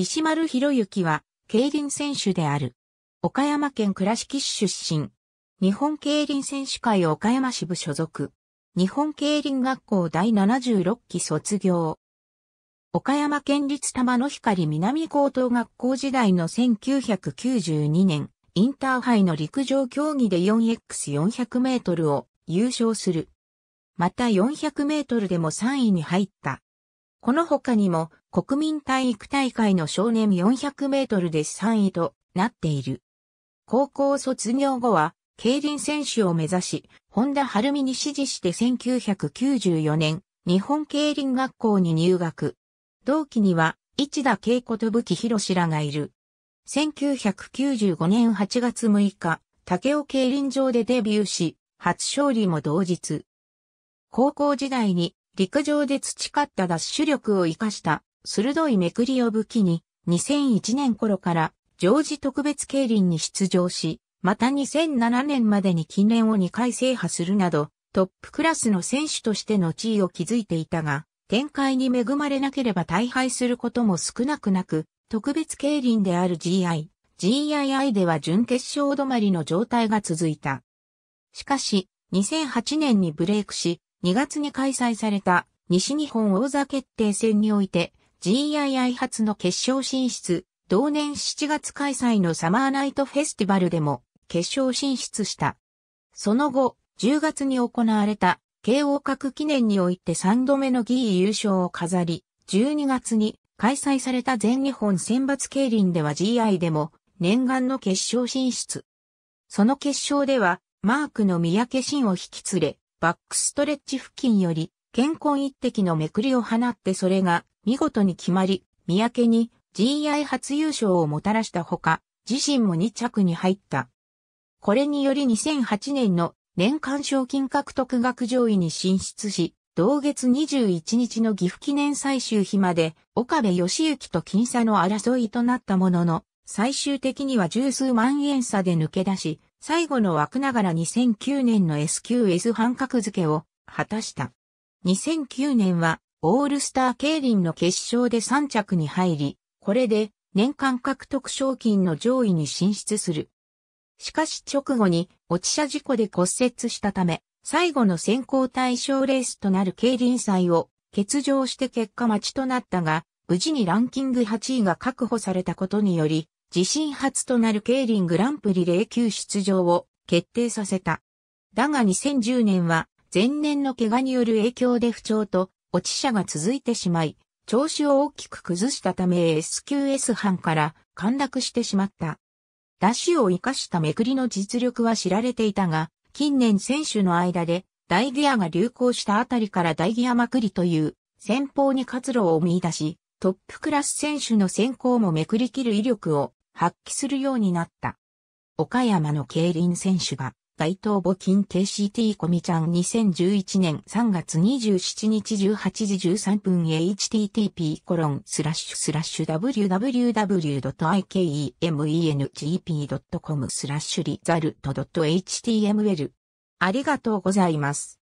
石丸博之は、競輪選手である。岡山県倉敷市出身。日本競輪選手会岡山支部所属。日本競輪学校第76期卒業。岡山県立玉の光南高等学校時代の1992年、インターハイの陸上競技で 4x400 メートルを優勝する。また400メートルでも3位に入った。この他にも、国民体育大会の少年400メートルで3位となっている。高校卒業後は、競輪選手を目指し、本田晴美に指示して1994年、日本競輪学校に入学。同期には、市田恵子と武器博らがいる。1995年8月6日、竹尾競輪場でデビューし、初勝利も同日。高校時代に陸上で培ったダッシュ力を活かした鋭いめくりを武器に、2001年頃から常時特別競輪に出場し、また2007年までに近年を2回制覇するなど、トップクラスの選手としての地位を築いていたが、展開に恵まれなければ大敗することも少なくなく、特別競輪である GI、GII では準決勝止まりの状態が続いた。しかし、2008年にブレイクし、2月に開催された西日本王座決定戦において、GII 初の決勝進出、同年7月開催のサマーナイトフェスティバルでも決勝進出した。その後、10月に行われた慶応閣記念において3度目の議員優勝を飾り、12月に開催された全日本選抜競輪では GI でも念願の決勝進出。その決勝では、マークの三宅真を引き連れ、バックストレッチ付近より、健康一滴のめくりを放ってそれが見事に決まり、三宅に GI 初優勝をもたらしたほか、自身も2着に入った。これにより2008年の年間賞金獲得額上位に進出し、同月21日の岐阜記念最終日まで、岡部義行と金差の争いとなったものの、最終的には十数万円差で抜け出し、最後の枠ながら2009年の SQS 半角付けを果たした。2009年はオールスター競輪の決勝で3着に入り、これで年間獲得賞金の上位に進出する。しかし直後に落ち車事故で骨折したため、最後の選考対象レースとなる競輪祭を欠場して結果待ちとなったが、無事にランキング8位が確保されたことにより、自身初となる競輪グランプリ0級出場を決定させた。だが2010年は前年の怪我による影響で不調と落ち者が続いてしまい、調子を大きく崩したため SQS 班から陥落してしまった。ダッシュを生かしためくりの実力は知られていたが、近年選手の間で大ギアが流行したあたりから大ギアまくりという先方に活路を見出し、トップクラス選手の先行もめくりきる威力を発揮するようになった。岡山の競輪選手が大東募金 KCT コミちゃん2011年3月27日18時13分 http コロンスラッシュスラッシュ www.ikemengp.com スラッシュリザルト .html ありがとうございます。